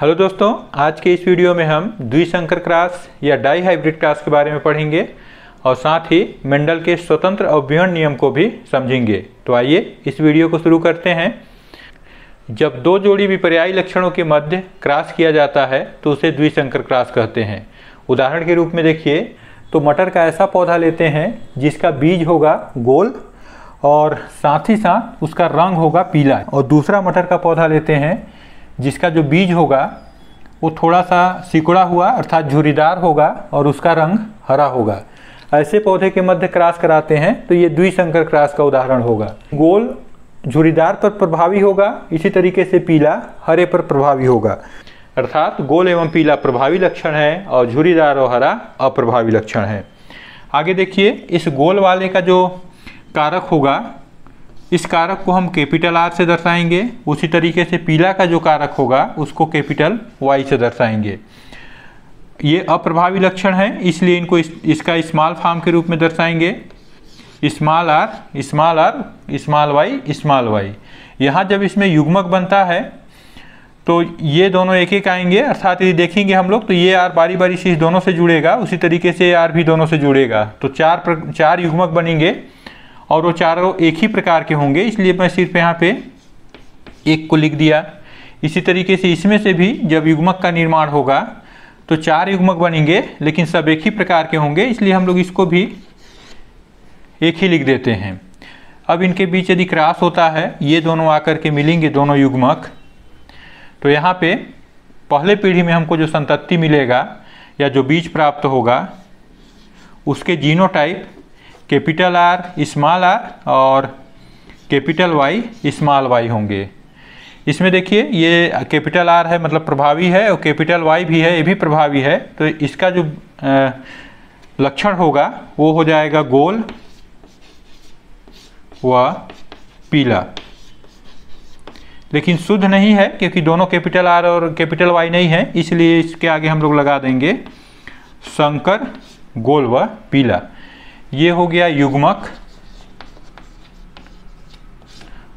hello दोस्तों आज के इस वीडियो में हम द्विशंकर क्रास या डाई हाइब्रिड क्रास के बारे में पढ़ेंगे और साथ ही मेंडल के स्वतंत्र अभ्यन नियम को भी समझेंगे तो आइए इस वीडियो को शुरू करते हैं जब दो जोड़ी विपर्यायी लक्षणों के मध्य क्रास किया जाता है तो उसे द्विशंकर क्रास कहते हैं उदाहरण के रूप में देखिए तो मटर का ऐसा पौधा लेते हैं जिसका बीज होगा गोल और साथ ही साथ उसका रंग होगा पीला और दूसरा मटर का पौधा लेते हैं जिसका जो बीज होगा वो थोड़ा सा सिकुड़ा हुआ अर्थात झुरीदार होगा और उसका रंग हरा होगा ऐसे पौधे के मध्य क्रास कराते हैं तो ये द्विशंकर क्रास का उदाहरण होगा गोल झुरीदार पर प्रभावी होगा इसी तरीके से पीला हरे पर प्रभावी होगा अर्थात गोल एवं पीला प्रभावी लक्षण है और झुरीदार और हरा अप्रभावी लक्षण है आगे देखिए इस गोल वाले का जो कारक होगा इस कारक को हम कैपिटल आर से दर्शाएंगे उसी तरीके से पीला का जो कारक होगा उसको कैपिटल वाई से दर्शाएंगे ये अप्रभावी लक्षण है इसलिए इनको इस, इसका स्मॉल फार्म के रूप में दर्शाएंगे small R small R small Y small Y यहाँ जब इसमें युग्मक बनता है तो ये दोनों एक एक आएंगे अर्थात यदि देखेंगे हम लोग तो ये आर बारी बारी से दोनों से जुड़ेगा उसी तरीके से आर भी दोनों से जुड़ेगा तो चार चार युग्मक बनेंगे और वो चारों एक ही प्रकार के होंगे इसलिए मैं सिर्फ यहाँ पे एक को लिख दिया इसी तरीके से इसमें से भी जब युग्मक का निर्माण होगा तो चार युग्मक बनेंगे लेकिन सब एक ही प्रकार के होंगे इसलिए हम लोग इसको भी एक ही लिख देते हैं अब इनके बीच यदि क्रास होता है ये दोनों आकर के मिलेंगे दोनों युग्मक तो यहाँ पे पहले पीढ़ी में हमको जो संतति मिलेगा या जो बीज प्राप्त होगा उसके genotype capital R small R और कैपिटल वाई स्मॉल वाई होंगे इसमें देखिए ये कैपिटल आर है मतलब प्रभावी है और कैपिटल वाई भी है ये भी प्रभावी है तो इसका जो लक्षण होगा वो हो जाएगा गोल व पीला लेकिन शुद्ध नहीं है क्योंकि दोनों कैपिटल आर और कैपिटल वाई नहीं है इसलिए इसके आगे हम लोग लगा देंगे शंकर गोल व पीला ये हो गया युग्मक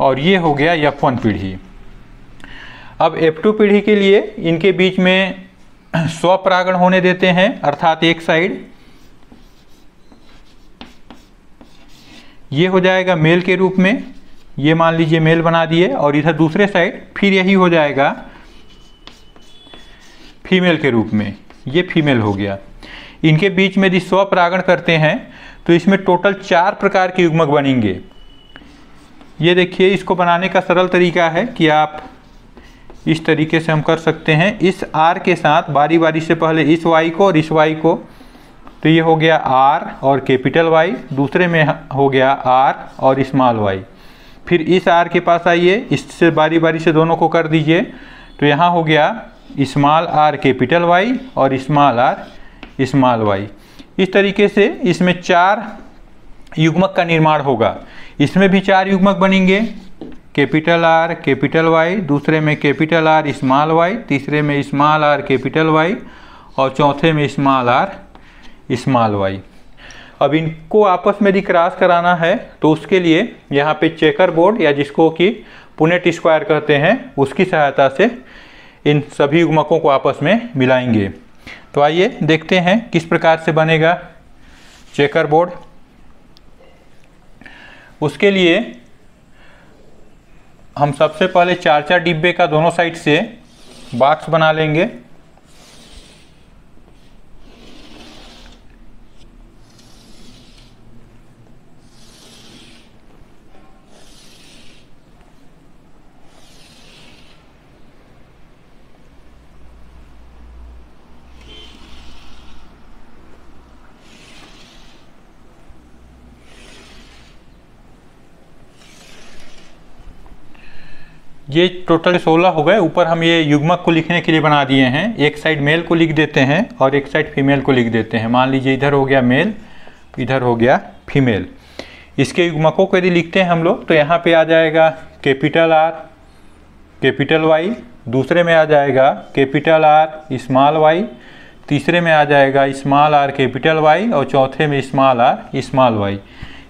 और ये हो गया एफ वन पीढ़ी अब एफ टू पीढ़ी के लिए इनके बीच में स्वपरागण होने देते हैं अर्थात एक साइड ये हो जाएगा मेल के रूप में ये मान लीजिए मेल बना दिए और इधर दूसरे साइड फिर यही हो जाएगा फीमेल के रूप में ये फीमेल हो गया इनके बीच में यदि स्वपरागण करते हैं तो इसमें टोटल चार प्रकार के युग्मक बनेंगे ये देखिए इसको बनाने का सरल तरीका है कि आप इस तरीके से हम कर सकते हैं इस आर के साथ बारी बारी से पहले इस वाई को और इस वाई को तो ये हो गया आर और कैपिटल वाई दूसरे में हो गया आर और स्मॉल वाई फिर इस आर के पास आइए इससे बारी बारी से दोनों को कर दीजिए तो यहाँ हो गया स्मॉल आर कैपिटल वाई और स्मॉल आर स्मॉल वाई इस तरीके से इसमें चार युग्मक का निर्माण होगा इसमें भी चार युग्मक बनेंगे कैपिटल आर कैपिटल वाई दूसरे में कैपिटल आर स्मॉल वाई तीसरे में स्मॉल आर कैपिटल वाई और चौथे में स्मॉल आर स्मॉल वाई अब इनको आपस में क्रॉस कराना है तो उसके लिए यहाँ पे चेकर बोर्ड या जिसको कि पुनेट स्क्वायर कहते हैं उसकी सहायता से इन सभी युग्मकों को आपस में मिलाएंगे तो आइए देखते हैं किस प्रकार से बनेगा चेकर बोर्ड उसके लिए हम सबसे पहले चार चार डिब्बे का दोनों साइड से बॉक्स बना लेंगे ये टोटल सोलह हो गए ऊपर हम ये युग्मक को लिखने के लिए बना दिए हैं एक साइड मेल को लिख देते हैं और एक साइड फीमेल को लिख देते हैं मान लीजिए इधर हो गया मेल इधर हो गया फीमेल इसके युग्मकों को यदि लिखते हैं हम लोग तो यहाँ पे आ जाएगा कैपिटल आर कैपिटल वाई दूसरे में आ जाएगा कैपिटल आर स्मॉल वाई तीसरे में आ जाएगा स्मॉल आर कैपिटल वाई और चौथे में स्मॉल आर स्मॉल वाई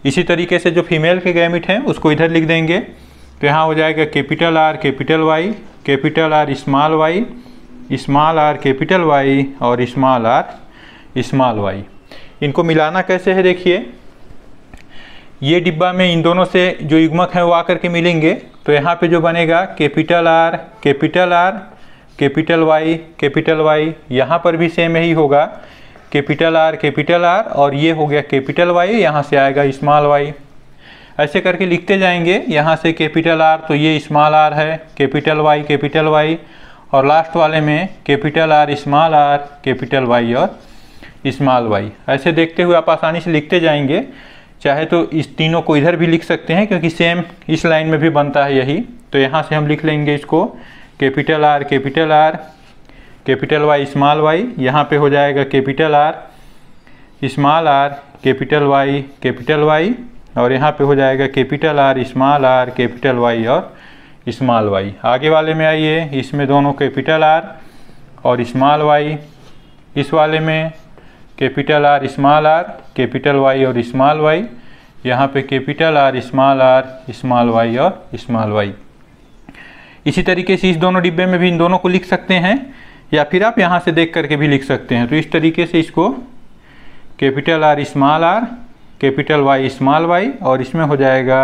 इसी तरीके से जो फीमेल के गैमिट हैं उसको इधर लिख देंगे तो यहाँ हो जाएगा capital R capital Y capital R small Y small R capital Y और स्मॉल आर स्मॉल वाई इनको मिलाना कैसे है देखिए ये डिब्बा में इन दोनों से जो युग्मक हैं वो आकर के मिलेंगे तो यहाँ पे जो बनेगा capital R capital R capital Y capital Y यहाँ पर भी सेम यही होगा कैपिटल आर कैपिटल आर और ये हो गया कैपिटल वाई यहाँ से आएगा स्मॉल वाई ऐसे करके लिखते जाएंगे यहाँ से कैपिटल आर तो ये स्मॉल आर है कैपिटल वाई कैपिटल वाई और लास्ट वाले में capital R small R capital Y और स्मॉल वाई ऐसे देखते हुए आप आसानी से लिखते जाएंगे चाहे तो इस तीनों को इधर भी लिख सकते हैं क्योंकि सेम इस लाइन में भी बनता है यही तो यहाँ से हम लिख लेंगे इसको capital R capital R capital Y small Y यहाँ पे हो जाएगा capital R small R capital Y capital Y और यहाँ पे हो जाएगा capital R small R capital Y और स्मॉल वाई आगे वाले में आइए इसमें दोनों कैपिटल आर और स्मॉल वाई इस वाले में capital R small R capital Y और स्मॉल वाई यहाँ पे capital R small R small Y और स्मॉल वाई इसी तरीके से इस दोनों डिब्बे में भी इन दोनों को लिख सकते हैं या फिर आप यहाँ से देख करके भी लिख सकते हैं तो इस तरीके से इसको capital R small R capital Y small Y और इसमें हो जाएगा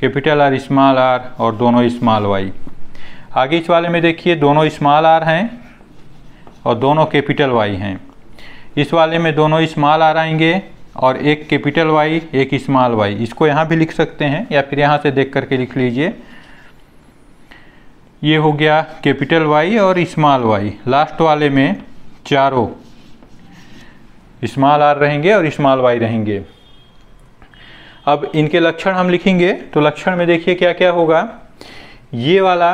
कैपिटल आर स्मॉल आर और दोनों स्मॉल वाई आगे इस वाले में देखिए दोनों स्मॉल आर हैं और दोनों कैपिटल वाई हैं इस वाले में दोनों स्मॉल आर आएंगे और एक कैपिटल वाई एक स्मॉल वाई इसको यहाँ भी लिख सकते हैं या फिर यहाँ से देख करके लिख लीजिए ये हो गया कैपिटल वाई और स्मॉल वाई लास्ट वाले में चारों स्मॉल आर रहेंगे और स्मॉल वाई रहेंगे अब इनके लक्षण हम लिखेंगे तो लक्षण में देखिए क्या क्या होगा ये वाला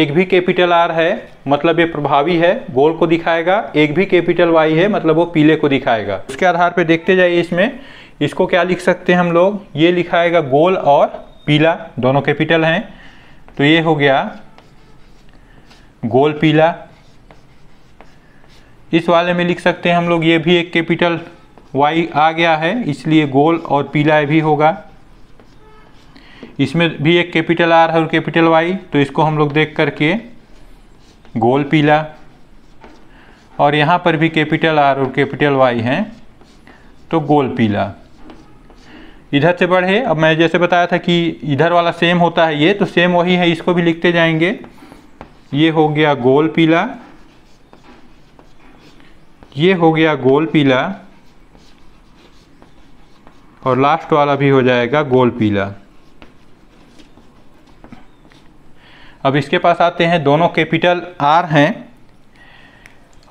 एक भी कैपिटल आर है मतलब ये प्रभावी है गोल को दिखाएगा एक भी कैपिटल वाई है मतलब वो पीले को दिखाएगा उसके आधार पर देखते जाइए इसमें इसको क्या लिख सकते हैं हम लोग ये लिखाएगा गोल और पीला दोनों कैपिटल हैं तो ये हो गया गोल पीला इस वाले में लिख सकते हैं हम लोग ये भी एक कैपिटल वाई आ गया है इसलिए गोल और पीला भी होगा इसमें भी एक कैपिटल आर है और कैपिटल वाई तो इसको हम लोग देख करके गोल पीला और यहाँ पर भी कैपिटल आर और कैपिटल वाई हैं तो गोल पीला इधर से बढ़े अब मैं जैसे बताया था कि इधर वाला सेम होता है ये तो सेम वही है इसको भी लिखते जाएंगे ये हो गया गोल पीला ये हो गया गोल पीला और लास्ट वाला भी हो जाएगा गोल पीला अब इसके पास आते हैं दोनों कैपिटल आर हैं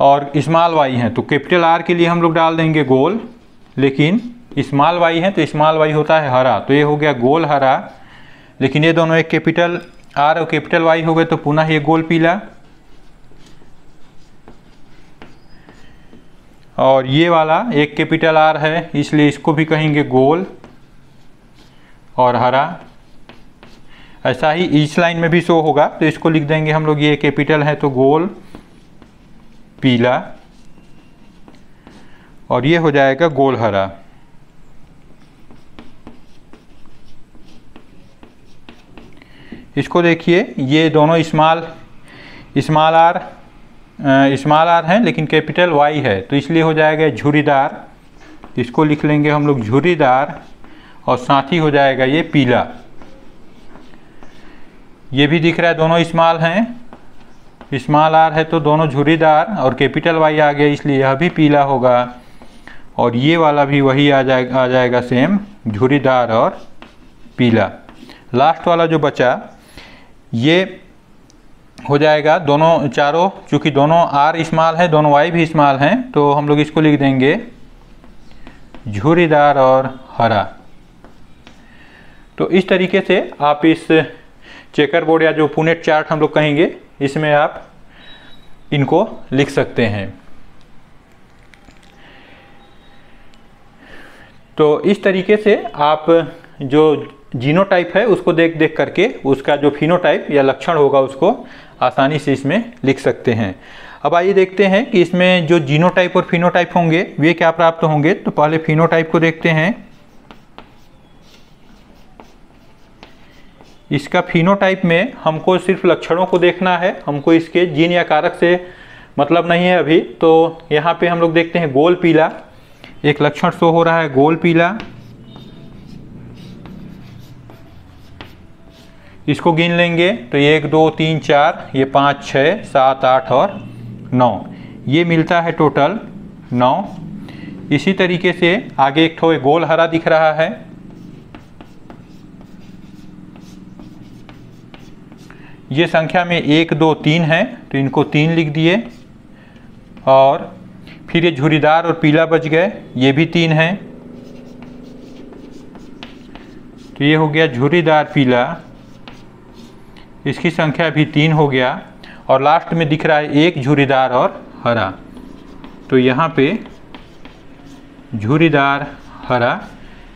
और स्मॉल वाई हैं तो कैपिटल आर के लिए हम लोग डाल देंगे गोल लेकिन स्मॉल वाई है तो स्मॉल वाई होता है हरा तो ये हो गया गोल हरा लेकिन ये दोनों एक कैपिटल आर और कैपिटल वाई हो गए तो पुनः ये गोल पीला और ये वाला एक कैपिटल आर है इसलिए इसको भी कहेंगे गोल और हरा ऐसा ही इस लाइन में भी शो होगा तो इसको लिख देंगे हम लोग ये कैपिटल है तो गोल पीला और ये हो जाएगा गोल हरा इसको देखिए ये दोनों small small R small R है लेकिन कैपिटल वाई है तो इसलिए हो जाएगा झुरीदार इसको लिख लेंगे हम लोग झुरीदार और साथ ही हो जाएगा ये पीला ये भी दिख रहा है दोनों इस्माल हैं इस्माल आर है तो दोनों झुरीदार और कैपिटल वाई आ गया इसलिए यह भी पीला होगा और ये वाला भी वही आ जाएगा आ जाएगा सेम झुरीदार और पीला लास्ट वाला जो बचा ये हो जाएगा दोनों चारों चूंकि दोनों आर स्मॉल है दोनों वाई भी इस्माल हैं तो हम लोग इसको लिख देंगे झूरीदार और हरा तो इस तरीके से आप इस चेकर बोर्ड या जो पुनेट चार्ट हम लोग कहेंगे इसमें आप इनको लिख सकते हैं तो इस तरीके से आप जो जीनोटाइप है उसको देख देख करके उसका जो फिनोटाइप या लक्षण होगा उसको आसानी से इसमें लिख सकते हैं अब आइए देखते हैं कि इसमें जो जीनोटाइप और फिनोटाइप होंगे वे क्या प्राप्त होंगे तो पहले फिनोटाइप को देखते हैं इसका फिनोटाइप में हमको सिर्फ लक्षणों को देखना है हमको इसके जीन या कारक से मतलब नहीं है अभी तो यहाँ पे हम लोग देखते हैं गोल पीला एक लक्षण शो हो रहा है गोल पीला इसको गिन लेंगे तो एक दो तीन चार ये पाँच छः सात आठ और नौ ये मिलता है टोटल नौ इसी तरीके से आगे एक थोड़े गोल हरा दिख रहा है ये संख्या में एक दो तीन है तो इनको तीन लिख दिए और फिर ये झुरीदार और पीला बच गए ये भी तीन है तो ये हो गया झुरीदार पीला इसकी संख्या भी तीन हो गया और लास्ट में दिख रहा है एक झूरीदार और हरा तो यहाँ पे झूरीदार हरा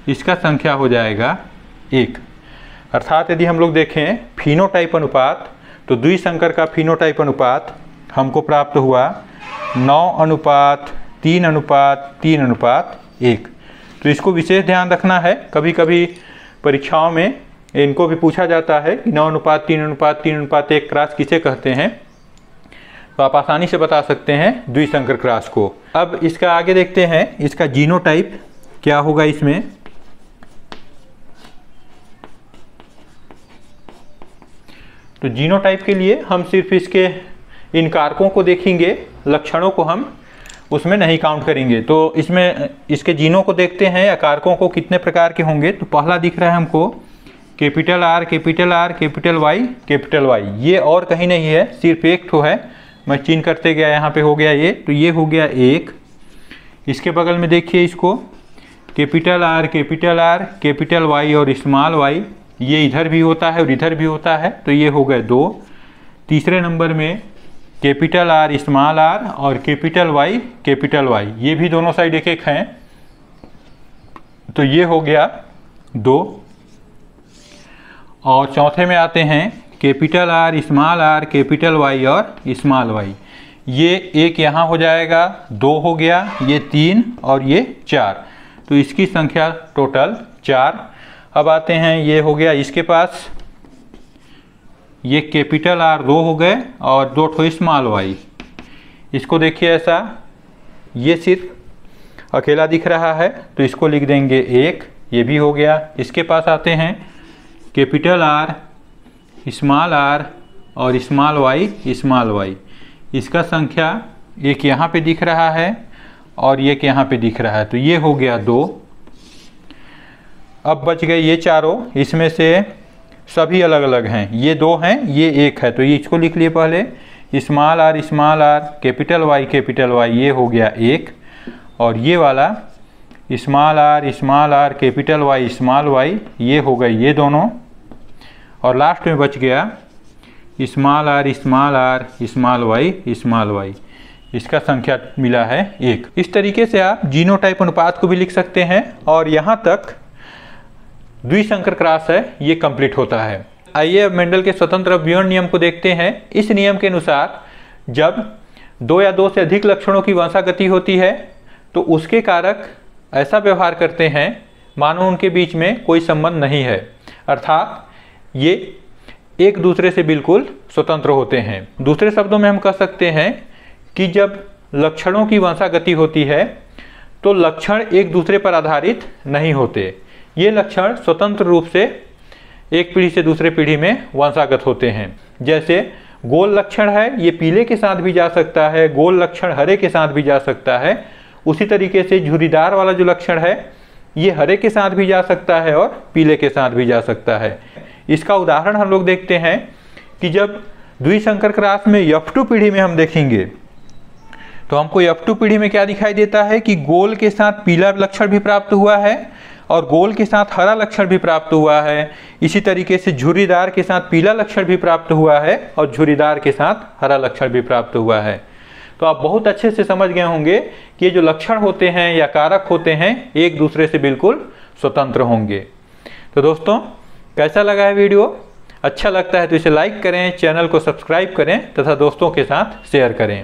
इसका संख्या हो जाएगा एक अर्थात यदि हम लोग देखें फिनोटाइप अनुपात तो संकर का फिनोटाइप अनुपात हमको प्राप्त हुआ नौ अनुपात तीन अनुपात तीन अनुपात एक तो इसको विशेष ध्यान रखना है कभी कभी परीक्षाओं में इनको भी पूछा जाता है कि नौ अनुपात तीन अनुपात तीन अनुपात एक क्रास किसे कहते हैं तो आप आसानी से बता सकते हैं द्विशंकर क्रास को अब इसका आगे देखते हैं इसका जीनोटाइप क्या होगा इसमें तो जीनोटाइप के लिए हम सिर्फ इसके इन कारकों को देखेंगे लक्षणों को हम उसमें नहीं काउंट करेंगे तो इसमें इसके जीनों को देखते हैं या कारकों को कितने प्रकार के होंगे तो पहला दिख रहा है हमको capital R capital R capital Y capital Y ये और कहीं नहीं है सिर्फ एक ठो है मैं चिन्ह करते गया यहाँ पे हो गया ये तो ये हो गया एक इसके बगल में देखिए इसको capital R capital R capital Y और स्मॉल वाई ये इधर भी होता है और इधर भी होता है तो ये हो गए दो तीसरे नंबर में कैपिटल आर स्मॉल आर और कैपिटल वाई कैपिटल वाई ये भी दोनों साइड एक एक हैं तो ये हो गया दो और चौथे में आते हैं capital R small R capital Y और स्मॉल वाई ये एक यहाँ हो जाएगा दो हो गया ये तीन और ये चार तो इसकी संख्या टोटल चार अब आते हैं ये हो गया इसके पास ये कैपिटल आर दो हो गए और दो ठो स्मॉल वाई इसको देखिए ऐसा ये सिर्फ अकेला दिख रहा है तो इसको लिख देंगे एक ये भी हो गया इसके पास आते हैं कैपिटल आर स्मॉल आर और स्मॉल वाई स्मॉल वाई इसका संख्या एक यहाँ पे दिख रहा है और एक यहाँ पे दिख रहा है तो ये हो गया दो अब बच गए ये चारों इसमें से सभी अलग अलग हैं ये दो हैं ये एक है तो ये इसको लिख लिए पहले small R small R capital Y capital Y ये हो गया एक और ये वाला small R small R capital Y small Y ये हो गए ये दोनों और लास्ट में बच गया small R small R small Y small Y इसका संख्या मिला है एक इस तरीके से आप जीनोटाइप अनुपात को भी लिख सकते हैं और यहाँ तक द्विशंकर क्रास है ये कंप्लीट होता है आइए अब मेंडल के स्वतंत्र अभियन नियम को देखते हैं इस नियम के अनुसार जब दो या दो से अधिक लक्षणों की वंशागति होती है तो उसके कारक ऐसा व्यवहार करते हैं मानो उनके बीच में कोई संबंध नहीं है अर्थात ये एक दूसरे से बिल्कुल स्वतंत्र होते हैं दूसरे शब्दों में हम कह सकते हैं कि जब लक्षणों की वंशागति होती है तो लक्षण एक दूसरे पर आधारित नहीं होते ये लक्षण स्वतंत्र रूप से एक पीढ़ी से दूसरे पीढ़ी में वंशागत होते हैं जैसे गोल लक्षण है ये पीले के साथ भी जा सकता है गोल लक्षण हरे के साथ भी जा सकता है उसी तरीके से झुरीदार वाला जो लक्षण है ये हरे के साथ भी जा सकता है और पीले के साथ भी जा सकता है इसका उदाहरण हम लोग देखते हैं कि जब द्विशंकर क्रास में यफ टू पीढ़ी में हम देखेंगे तो हमको यफ टू पीढ़ी में क्या दिखाई देता है कि गोल के साथ पीला लक्षण भी प्राप्त हुआ है और गोल के साथ हरा लक्षण भी प्राप्त हुआ है इसी तरीके से झुरीदार के साथ पीला लक्षण भी प्राप्त हुआ है और झुरीदार के साथ हरा लक्षण भी प्राप्त हुआ है तो आप बहुत अच्छे से समझ गए होंगे कि ये जो लक्षण होते हैं या कारक होते हैं एक दूसरे से बिल्कुल स्वतंत्र होंगे तो दोस्तों कैसा लगा है वीडियो अच्छा लगता है तो इसे लाइक करें चैनल को सब्सक्राइब करें तथा दोस्तों के साथ शेयर करें